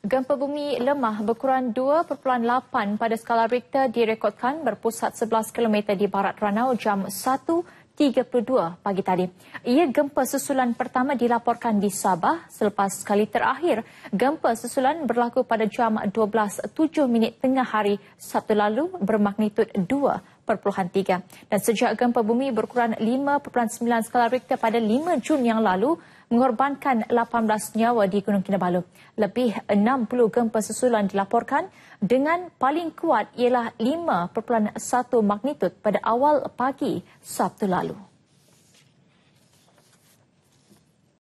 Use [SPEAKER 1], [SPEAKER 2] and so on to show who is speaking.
[SPEAKER 1] Gempa bumi lemah berkurang 2.8 pada skala Richter direkodkan berpusat 11 km di barat Ranau jam 1.32 pagi tadi. Ia gempa susulan pertama dilaporkan di Sabah selepas sekali terakhir gempa susulan berlaku pada jam 12.07 minit tengah hari Sabtu lalu bermagnitud 0.3. Dan sejak gempa bumi berkurang 5.9 skala Richter pada 5 Jun yang lalu, mengorbankan 18 nyawa di Gunung Kinabalu. Lebih 60 gempa susulan dilaporkan dengan paling kuat ialah 5.1 magnitud pada awal pagi Sabtu lalu.